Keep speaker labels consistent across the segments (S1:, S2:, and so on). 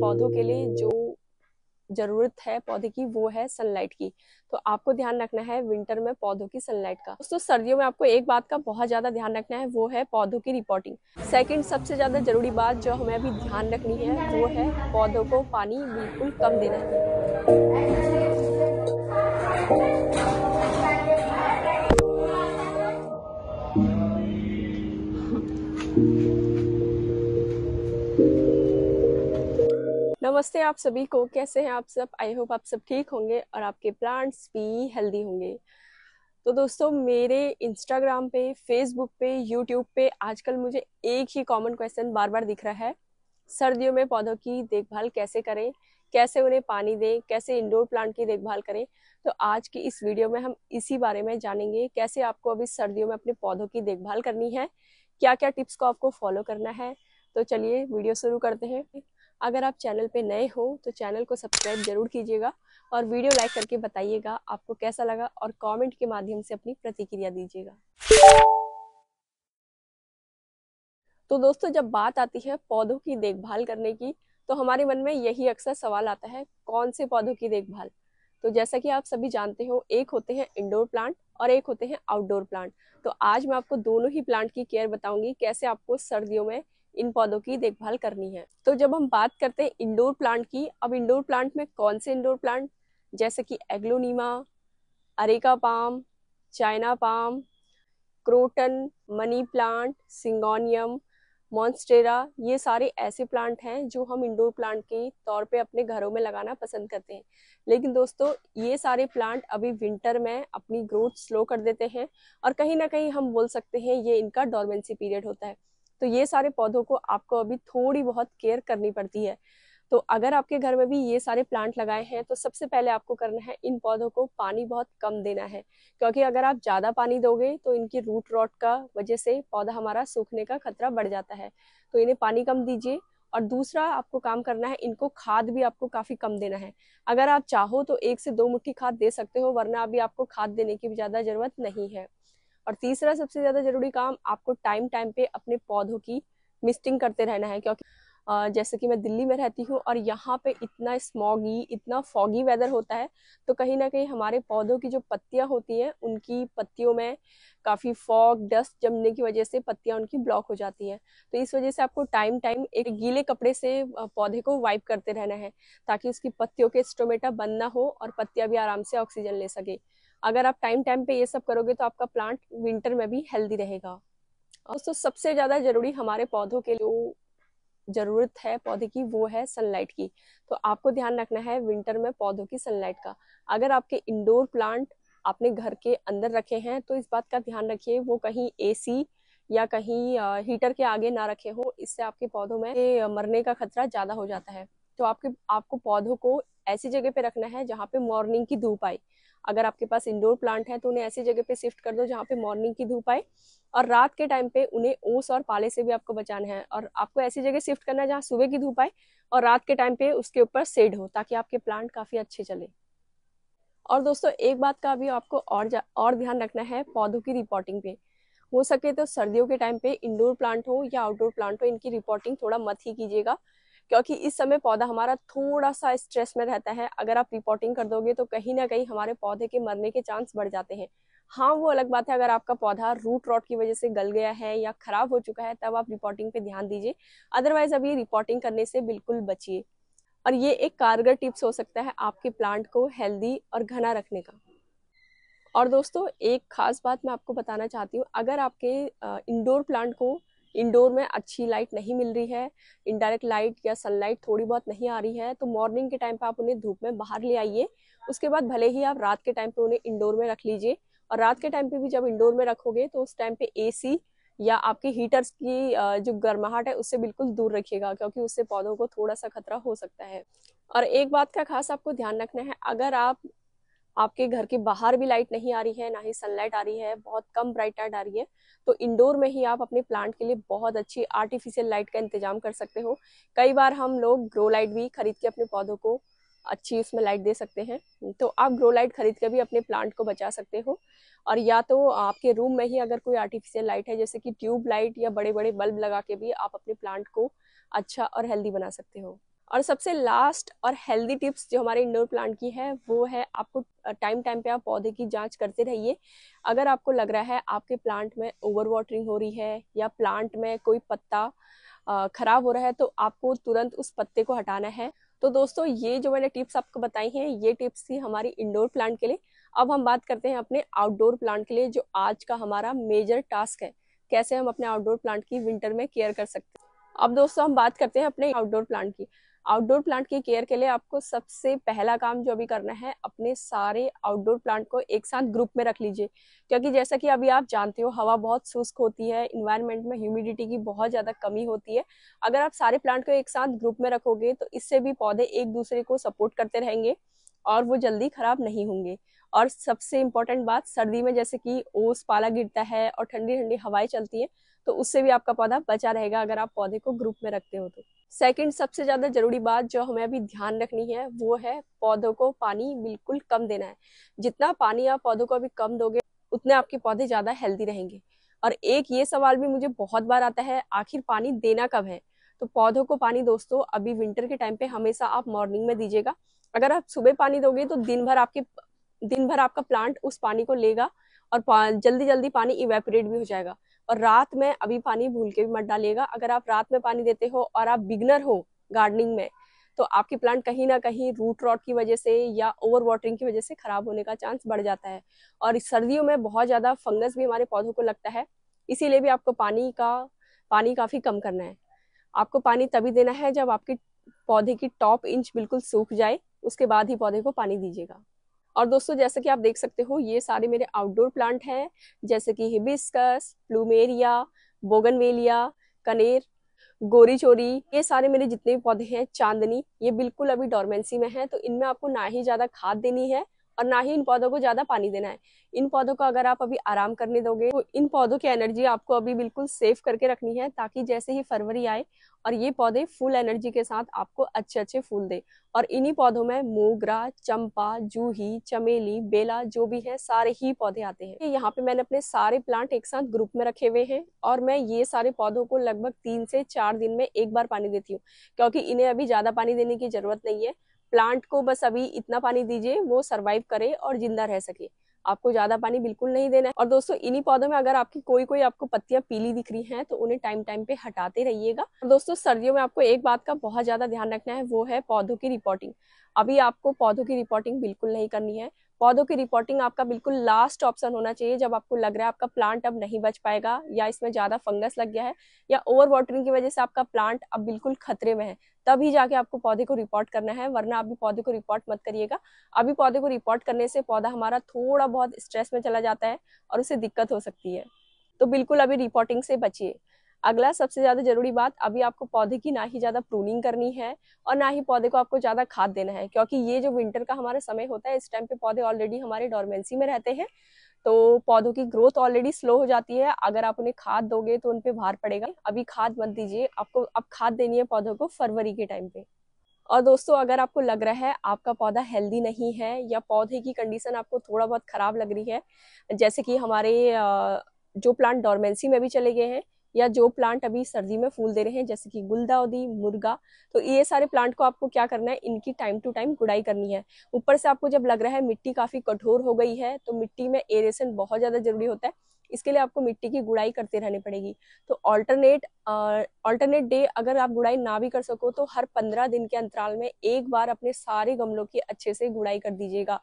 S1: पौधों के लिए जो जरूरत है पौधे की वो है सनलाइट की तो आपको ध्यान रखना है विंटर में पौधों की सनलाइट का दोस्तों सर्दियों में आपको एक बात का बहुत ज़्यादा ध्यान रखना है वो है पौधों की रिपोर्टिंग सेकंड सबसे ज़्यादा जरूरी बात जो हमें अभी ध्यान रखनी है वो है पौधों को पानी बिल्कुल कम देना है नमस्ते आप सभी को कैसे हैं आप सब आई होप आप सब ठीक होंगे और आपके प्लांट्स भी हेल्दी होंगे तो दोस्तों मेरे इंस्टाग्राम पे फेसबुक पे यूट्यूब पे आजकल मुझे एक ही कॉमन क्वेश्चन बार बार दिख रहा है सर्दियों में पौधों की देखभाल कैसे करें कैसे उन्हें पानी दें कैसे इंडोर प्लांट की देखभाल करें तो आज की इस वीडियो में हम इसी बारे में जानेंगे कैसे आपको अभी सर्दियों में अपने पौधों की देखभाल करनी है क्या क्या टिप्स को आपको फॉलो करना है तो चलिए वीडियो शुरू करते हैं अगर आप चैनल पे नए हो तो चैनल को सब्सक्राइब जरूर कीजिएगा और वीडियो लाइक करके बताइएगा आपको कैसा लगा और कमेंट के माध्यम से अपनी प्रतिक्रिया दीजिएगा तो दोस्तों जब बात आती है पौधों की देखभाल करने की तो हमारे मन में यही अक्सर सवाल आता है कौन से पौधों की देखभाल तो जैसा कि आप सभी जानते हो एक होते हैं इंडोर प्लांट और एक होते हैं आउटडोर प्लांट तो आज मैं आपको दोनों ही प्लांट की केयर बताऊंगी कैसे आपको सर्दियों में इन पौधों की देखभाल करनी है तो जब हम बात करते हैं इंडोर प्लांट की अब इंडोर प्लांट में कौन से इंडोर प्लांट जैसे कि aglaonema areca palm china palm croton money plant syngonium monstera ये सारे ऐसे प्लांट हैं जो हम इंडोर प्लांट के तौर पे अपने घरों में लगाना पसंद करते हैं लेकिन दोस्तों ये सारे प्लांट अभी विंटर में अपनी ग्रोथ स्लो कर देते हैं और कहीं ना कहीं हम बोल सकते हैं ये इनका डॉर्मेंसी पीरियड होता है तो ये सारे पौधों को आपको अभी थोड़ी बहुत केयर करनी पड़ती है तो अगर आपके घर में भी ये सारे प्लांट लगाए हैं तो सबसे पहले आपको करना है इन पौधों को पानी बहुत कम देना है क्योंकि अगर आप ज़्यादा पानी दोगे तो इनकी रूट रॉट का वजह से पौधा हमारा सूखने का खतरा बढ़ जाता है तो इन्हें पानी कम दीजिए और दूसरा आपको काम करना है इनको खाद भी आपको काफ़ी कम देना है अगर आप चाहो तो एक से दो मुट्ठी खाद दे सकते हो वरना अभी आपको खाद देने की भी ज़्यादा ज़रूरत नहीं है और तीसरा सबसे ज़्यादा ज़रूरी काम आपको टाइम टाइम पे अपने पौधों की मिस्टिंग करते रहना है क्योंकि जैसे कि मैं दिल्ली में रहती हूँ और यहाँ पे इतना स्मॉगी इतना फॉगी वेदर होता है तो कहीं ना कहीं हमारे पौधों की जो पत्तियाँ होती हैं उनकी पत्तियों में काफ़ी फॉग डस्ट जमने की वजह से पत्तियाँ उनकी ब्लॉक हो जाती हैं तो इस वजह से आपको टाइम टाइम एक गीले कपड़े से पौधे को वाइप करते रहना है ताकि उसकी पत्तियों के स्टोमेटा बंद ना हो और पत्तियाँ भी आराम से ऑक्सीजन ले सके अगर आप टाइम टाइम पे ये सब करोगे तो आपका प्लांट विंटर में भी हेल्दी रहेगा दोस्तों सबसे ज़्यादा ज़रूरी हमारे पौधों के लिए ज़रूरत है पौधे की वो है सनलाइट की तो आपको ध्यान रखना है विंटर में पौधों की सनलाइट का अगर आपके इंडोर प्लांट आपने घर के अंदर रखे हैं तो इस बात का ध्यान रखिए वो कहीं एसी या कहीं हीटर के आगे ना रखे हो इससे आपके पौधों में मरने का खतरा ज़्यादा हो जाता है तो आपके आपको पौधों को ऐसी जगह पे रखना है जहाँ पे मॉर्निंग की धूप आए अगर आपके पास इंडोर प्लांट है तो उन्हें ऐसी जगह पे शिफ्ट कर दो जहाँ पे मॉर्निंग की धूप आए और रात के टाइम पे उन्हें ओस और पाले से भी आपको बचाना है और आपको ऐसी जगह शिफ्ट करना है जहाँ सुबह की धूप आए और रात के टाइम पे उसके ऊपर सेड हो ताकि आपके प्लांट काफ़ी अच्छे चले और दोस्तों एक बात का भी आपको और और ध्यान रखना है पौधों की रिपोर्टिंग पे हो सके तो सर्दियों के टाइम पे इंडोर प्लांट हो या आउटडोर प्लांट हो इनकी रिपोर्टिंग थोड़ा मत ही कीजिएगा क्योंकि इस समय पौधा हमारा थोड़ा सा स्ट्रेस में रहता है अगर आप रिपोर्टिंग कर दोगे तो कहीं ना कहीं हमारे पौधे के मरने के चांस बढ़ जाते हैं हाँ वो अलग बात है अगर आपका पौधा रूट रॉट की वजह से गल गया है या खराब हो चुका है तब आप रिपोर्टिंग पे ध्यान दीजिए अदरवाइज अभी रिपोर्टिंग करने से बिल्कुल बचिए और ये एक कारगर टिप्स हो सकता है आपके प्लांट को हेल्दी और घना रखने का और दोस्तों एक खास बात मैं आपको बताना चाहती हूँ अगर आपके इंडोर प्लांट को इंडोर में अच्छी लाइट नहीं मिल रही है इनडायरेक्ट लाइट या सनलाइट थोड़ी बहुत नहीं आ रही है तो मॉर्निंग के टाइम पर आप उन्हें धूप में बाहर ले आइए उसके बाद भले ही आप रात के टाइम पर उन्हें इंडोर में रख लीजिए और रात के टाइम पे भी जब इंडोर में रखोगे तो उस टाइम पे एसी या आपके हीटर्स की जो गर्माहट है उससे बिल्कुल दूर रखिएगा क्योंकि उससे पौधों को थोड़ा सा खतरा हो सकता है और एक बात का खास आपको ध्यान रखना है अगर आप आपके घर के बाहर भी लाइट नहीं आ रही है ना ही सनलाइट आ रही है बहुत कम ब्राइट लाइट आ रही है तो इंडोर में ही आप अपने प्लांट के लिए बहुत अच्छी आर्टिफिशियल लाइट का इंतजाम कर सकते हो कई बार हम लोग ग्रो लाइट भी खरीद के अपने पौधों को अच्छी उसमें लाइट दे सकते हैं तो आप ग्रो लाइट खरीद कर भी अपने प्लांट को बचा सकते हो और या तो आपके रूम में ही अगर कोई आर्टिफिशियल लाइट है जैसे कि ट्यूब लाइट या बड़े बड़े बल्ब लगा के भी आप अपने प्लांट को अच्छा और हेल्दी बना सकते हो और सबसे लास्ट और हेल्दी टिप्स जो हमारे इंडोर प्लांट की है वो है आपको टाइम टाइम पे आप पौधे की जांच करते रहिए अगर आपको लग रहा है आपके प्लांट में ओवर वाटरिंग हो रही है या प्लांट में कोई पत्ता ख़राब हो रहा है तो आपको तुरंत उस पत्ते को हटाना है तो दोस्तों ये जो मैंने टिप्स आपको बताई हैं ये टिप्स थी हमारी इंडोर प्लांट के लिए अब हम बात करते हैं अपने आउटडोर प्लांट के लिए जो आज का हमारा मेजर टास्क है कैसे हम अपने आउटडोर प्लांट की विंटर में केयर कर सकते हैं अब दोस्तों हम बात करते हैं अपने आउटडोर प्लांट की आउटडोर प्लांट की केयर के लिए आपको सबसे पहला काम जो अभी करना है अपने सारे आउटडोर प्लांट को एक साथ ग्रुप में रख लीजिए क्योंकि जैसा कि अभी आप जानते हो हवा बहुत शुष्क होती है इन्वायरमेंट में ह्यूमिडिटी की बहुत ज़्यादा कमी होती है अगर आप सारे प्लांट को एक साथ ग्रुप में रखोगे तो इससे भी पौधे एक दूसरे को सपोर्ट करते रहेंगे और वो जल्दी खराब नहीं होंगे और सबसे इम्पोर्टेंट बात सर्दी में जैसे कि ओस पाला गिरता है और ठंडी ठंडी हवाएं चलती हैं तो उससे भी आपका पौधा बचा रहेगा अगर आप पौधे को ग्रुप में रखते हो तो सेकंड सबसे ज़्यादा ज़रूरी बात जो हमें अभी ध्यान रखनी है वो है पौधों को पानी बिल्कुल कम देना है जितना पानी आप पौधों को अभी कम दोगे उतने आपके पौधे ज़्यादा हेल्दी रहेंगे और एक ये सवाल भी मुझे बहुत बार आता है आखिर पानी देना कब है तो पौधों को पानी दोस्तों अभी विंटर के टाइम पे हमेशा आप मॉर्निंग में दीजिएगा अगर आप सुबह पानी दोगे तो दिन भर आपके दिन भर आपका प्लांट उस पानी को लेगा और पा, जल्दी जल्दी पानी इवेपोरेट भी हो जाएगा और रात में अभी पानी भूल के भी मत डालिएगा अगर आप रात में पानी देते हो और आप बिगनर हो गार्डनिंग में तो आपकी प्लांट कहीं ना कहीं रूट रॉट की वजह से या ओवर वाटरिंग की वजह से खराब होने का चांस बढ़ जाता है और सर्दियों में बहुत ज़्यादा फंगस भी हमारे पौधों को लगता है इसीलिए भी आपको पानी का पानी काफ़ी कम करना है आपको पानी तभी देना है जब आपकी पौधे की टॉप इंच बिल्कुल सूख जाए उसके बाद ही पौधे को पानी दीजिएगा और दोस्तों जैसे कि आप देख सकते हो ये सारे मेरे आउटडोर प्लांट हैं जैसे कि हिबिस्कस प्लूमेरिया बोगनवेलिया कनेर गोरी चोरी ये सारे मेरे जितने भी पौधे हैं चांदनी ये बिल्कुल अभी डॉर्मेंसी में है तो इनमें आपको ना ही ज़्यादा खाद देनी है और ना ही इन पौधों को ज़्यादा पानी देना है इन पौधों को अगर आप अभी आराम करने दोगे तो इन पौधों की एनर्जी आपको अभी बिल्कुल सेफ करके रखनी है ताकि जैसे ही फरवरी आए और ये पौधे फुल एनर्जी के साथ आपको अच्छे अच्छे फूल दे और इन्हीं पौधों में मोगरा चंपा जूही चमेली बेला जो भी है सारे ही पौधे आते हैं यहाँ पे मैंने अपने सारे प्लांट एक साथ ग्रुप में रखे हुए हैं और मैं ये सारे पौधों को लगभग तीन से चार दिन में एक बार पानी देती हूँ क्योंकि इन्हें अभी ज़्यादा पानी देने की जरूरत नहीं है प्लांट को बस अभी इतना पानी दीजिए वो सर्वाइव करे और जिंदा रह सके आपको ज्यादा पानी बिल्कुल नहीं देना है और दोस्तों इन्हीं पौधों में अगर आपकी कोई कोई आपको पत्तियां पीली दिख रही हैं तो उन्हें टाइम टाइम पे हटाते रहिएगा दोस्तों सर्दियों में आपको एक बात का बहुत ज्यादा ध्यान रखना है वो है पौधों की रिपोर्टिंग अभी आपको पौधों की रिपोर्टिंग बिल्कुल नहीं करनी है पौधों की रिपोर्टिंग आपका बिल्कुल लास्ट ऑप्शन होना चाहिए जब आपको लग रहा है आपका प्लांट अब नहीं बच पाएगा या इसमें ज़्यादा फंगस लग गया है या ओवर वाटरिंग की वजह से आपका प्लांट अब बिल्कुल खतरे में है तभी जाके आपको पौधे को रिपोर्ट करना है वरना अभी पौधे को रिपोर्ट मत करिएगा अभी पौधे को रिपोर्ट करने से पौधा हमारा थोड़ा बहुत स्ट्रेस में चला जाता है और उसे दिक्कत हो सकती है तो बिल्कुल अभी रिपोर्टिंग से बचिए अगला सबसे ज़्यादा जरूरी बात अभी आपको पौधे की ना ही ज़्यादा प्रूनिंग करनी है और ना ही पौधे को आपको ज़्यादा खाद देना है क्योंकि ये जो विंटर का हमारा समय होता है इस टाइम पे पौधे ऑलरेडी हमारे डॉर्मेंसी में रहते हैं तो पौधों की ग्रोथ ऑलरेडी स्लो हो जाती है अगर आप उन्हें खाद दोगे तो उन पर भार पड़ेगा अभी खाद मत दीजिए आपको अब खाद देनी है पौधों को फरवरी के टाइम पे और दोस्तों अगर आपको लग रहा है आपका पौधा हेल्दी नहीं है या पौधे की कंडीशन आपको थोड़ा बहुत ख़राब लग रही है जैसे कि हमारे जो प्लांट डॉर्मेंसी में भी चले गए हैं या जो प्लांट अभी सर्दी में फूल दे रहे हैं जैसे कि गुलदाउदी मुर्गा तो ये सारे प्लांट को आपको क्या करना है इनकी टाइम टू टाइम गुड़ाई करनी है ऊपर से आपको जब लग रहा है मिट्टी काफ़ी कठोर हो गई है तो मिट्टी में एरेसन बहुत ज़्यादा ज़रूरी होता है इसके लिए आपको मिट्टी की गुड़ाई करते रहनी पड़ेगी तो ऑल्टरनेट ऑल्टरनेट डे अगर आप गुड़ाई ना भी कर सको तो हर पंद्रह दिन के अंतराल में एक बार अपने सारे गमलों की अच्छे से गुड़ाई कर दीजिएगा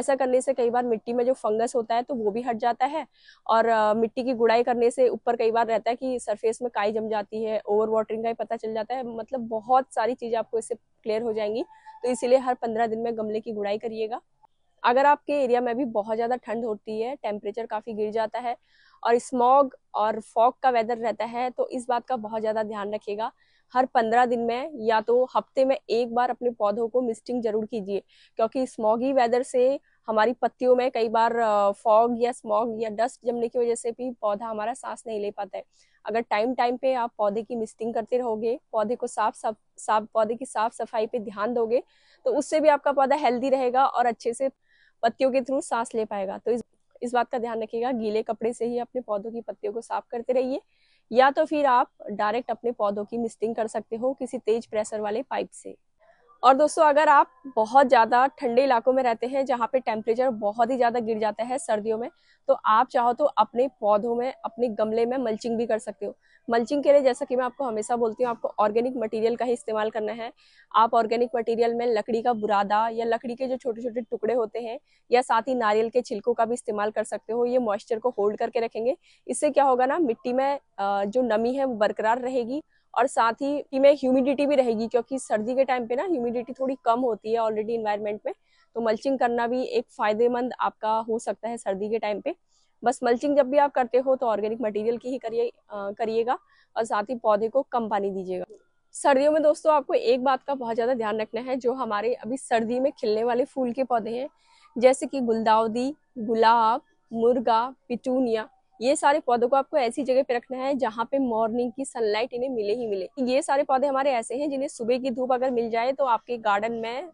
S1: ऐसा करने से कई बार मिट्टी में जो फंगस होता है तो वो भी हट जाता है और आ, मिट्टी की गुड़ाई करने से ऊपर कई बार रहता है कि सरफेस में काई जम जाती है ओवर वाटरिंग का ही पता चल जाता है मतलब बहुत सारी चीज़ें आपको इससे क्लियर हो जाएंगी तो इसीलिए हर पंद्रह दिन में गमले की गुड़ाई करिएगा अगर आपके एरिया में भी बहुत ज़्यादा ठंड होती है टेम्परेचर काफ़ी गिर जाता है और स्मॉग और फॉग का वेदर रहता है तो इस बात का बहुत ज़्यादा ध्यान रखिएगा हर पंद्रह दिन में या तो हफ्ते में एक बार अपने पौधों को मिस्टिंग जरूर कीजिए क्योंकि स्मॉगी वेदर से हमारी पत्तियों में कई बार फॉग या स्मॉग या डस्ट जमने की वजह से भी पौधा हमारा सांस नहीं ले पाता है अगर टाइम टाइम पे आप पौधे की मिस्टिंग करते रहोगे पौधे को साफ साफ साफ पौधे की साफ सफाई पे ध्यान दोगे तो उससे भी आपका पौधा हेल्दी रहेगा और अच्छे से पत्तियों के थ्रू सांस ले पाएगा तो इस इस बात का ध्यान रखिएगा गीले कपड़े से ही अपने पौधों की पत्तियों को साफ करते रहिए या तो फिर आप डायरेक्ट अपने पौधों की मिस्टिंग कर सकते हो किसी तेज प्रेशर वाले पाइप से और दोस्तों अगर आप बहुत ज़्यादा ठंडे इलाकों में रहते हैं जहाँ पे टेम्परेचर बहुत ही ज़्यादा गिर जाता है सर्दियों में तो आप चाहो तो अपने पौधों में अपने गमले में मल्चिंग भी कर सकते हो मल्चिंग के लिए जैसा कि मैं आपको हमेशा बोलती हूँ आपको ऑर्गेनिक मटेरियल का ही इस्तेमाल करना है आप ऑर्गेनिक मटेरियल में लकड़ी का बुरादा या लकड़ी के जो छोटे छोटे टुकड़े होते हैं या साथ ही नारियल के छिलकों का भी इस्तेमाल कर सकते हो ये मॉइस्चर को होल्ड करके रखेंगे इससे क्या होगा ना मिट्टी में जो नमी है वो बरकरार रहेगी और साथ ही में ह्यूमिडिटी भी रहेगी क्योंकि सर्दी के टाइम पे ना ह्यूमिडिटी थोड़ी कम होती है ऑलरेडी इन्वायरमेंट में तो मल्चिंग करना भी एक फ़ायदेमंद आपका हो सकता है सर्दी के टाइम पे बस मल्चिंग जब भी आप करते हो तो ऑर्गेनिक मटेरियल की ही करिए करिएगा और साथ ही पौधे को कम पानी दीजिएगा सर्दियों में दोस्तों आपको एक बात का बहुत ज़्यादा ध्यान रखना है जो हमारे अभी सर्दी में खिलने वाले फूल के पौधे हैं जैसे कि गुलदाउदी गुलाब मुर्गा पिटूनिया ये सारे पौधों को आपको ऐसी जगह पे रखना है जहाँ पे मॉर्निंग की सनलाइट इन्हें मिले ही मिले ये सारे पौधे हमारे ऐसे हैं जिन्हें सुबह की धूप अगर मिल जाए तो आपके गार्डन में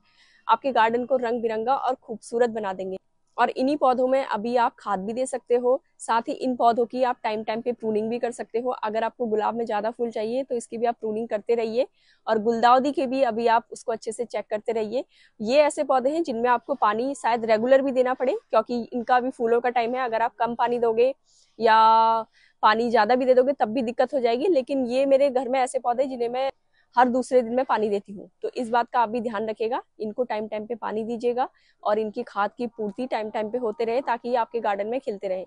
S1: आपके गार्डन को रंग बिरंगा और खूबसूरत बना देंगे और इन्हीं पौधों में अभी आप खाद भी दे सकते हो साथ ही इन पौधों की आप टाइम टाइम पे प्रूनिंग भी कर सकते हो अगर आपको गुलाब में ज़्यादा फूल चाहिए तो इसकी भी आप प्रूनिंग करते रहिए और गुलदाउदी के भी अभी आप उसको अच्छे से चेक करते रहिए ये ऐसे पौधे हैं जिनमें आपको पानी शायद रेगुलर भी देना पड़े क्योंकि इनका भी फूलों का टाइम है अगर आप कम पानी दोगे या पानी ज़्यादा भी दे दोगे तब भी दिक्कत हो जाएगी लेकिन ये मेरे घर में ऐसे पौधे जिन्हें मैं हर दूसरे दिन मैं पानी देती हूँ तो इस बात का आप भी ध्यान रखेगा इनको टाइम टाइम पे पानी दीजिएगा और इनकी खाद की पूर्ति टाइम टाइम पे होते रहे ताकि ये आपके गार्डन में खिलते रहे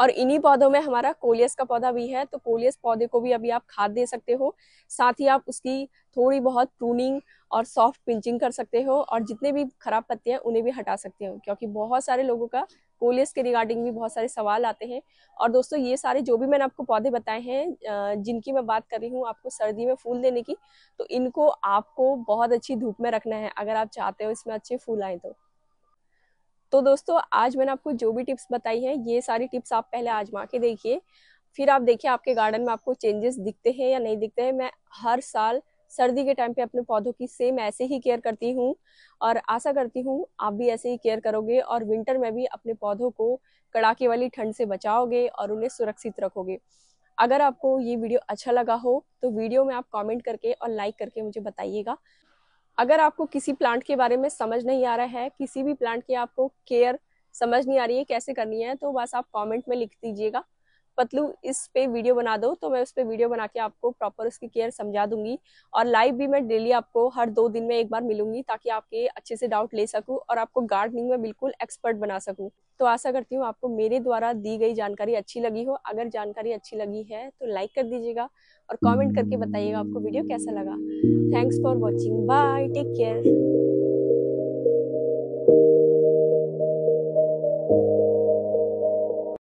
S1: और इन्हीं पौधों में हमारा कोलियस का पौधा भी है तो कोलियस पौधे को भी अभी आप खाद दे सकते हो साथ ही आप उसकी थोड़ी बहुत प्रूनिंग और सॉफ्ट पिंचिंग कर सकते हो और जितने भी खराब पत्ते हैं उन्हें भी हटा सकते हो क्योंकि बहुत सारे लोगों का कोलियस के रिगार्डिंग भी बहुत सारे सवाल आते हैं और दोस्तों ये सारे जो भी मैंने आपको पौधे बताए हैं जिनकी मैं बात कर रही हूँ आपको सर्दी में फूल देने की तो इनको आपको बहुत अच्छी धूप में रखना है अगर आप चाहते हो इसमें अच्छे फूल आए तो तो दोस्तों आज मैंने आपको जो भी टिप्स बताई हैं ये सारी टिप्स आप पहले आजमा के देखिए फिर आप देखिए आपके गार्डन में आपको चेंजेस दिखते हैं या नहीं दिखते हैं मैं हर साल सर्दी के टाइम पे अपने पौधों की सेम ऐसे ही केयर करती हूँ और आशा करती हूँ आप भी ऐसे ही केयर करोगे और विंटर में भी अपने पौधों को कड़ाके वाली ठंड से बचाओगे और उन्हें सुरक्षित रखोगे अगर आपको ये वीडियो अच्छा लगा हो तो वीडियो में आप कमेंट करके और लाइक करके मुझे बताइएगा अगर आपको किसी प्लांट के बारे में समझ नहीं आ रहा है किसी भी प्लांट की आपको केयर समझ नहीं आ रही है कैसे करनी है तो बस आप कमेंट में लिख दीजिएगा पतलू इस पे वीडियो बना दो तो मैं उस पर वीडियो बना के आपको प्रॉपर उसकी केयर समझा दूंगी और लाइव भी मैं डेली आपको हर दो दिन में एक बार मिलूंगी ताकि आपके अच्छे से डाउट ले सकूँ और आपको गार्डनिंग में बिल्कुल एक्सपर्ट बना सकूँ तो आशा करती हूँ आपको मेरे द्वारा दी गई जानकारी अच्छी लगी हो अगर जानकारी अच्छी लगी है तो लाइक कर दीजिएगा और कॉमेंट करके बताइएगा आपको वीडियो कैसा लगा thanks for watching bye take care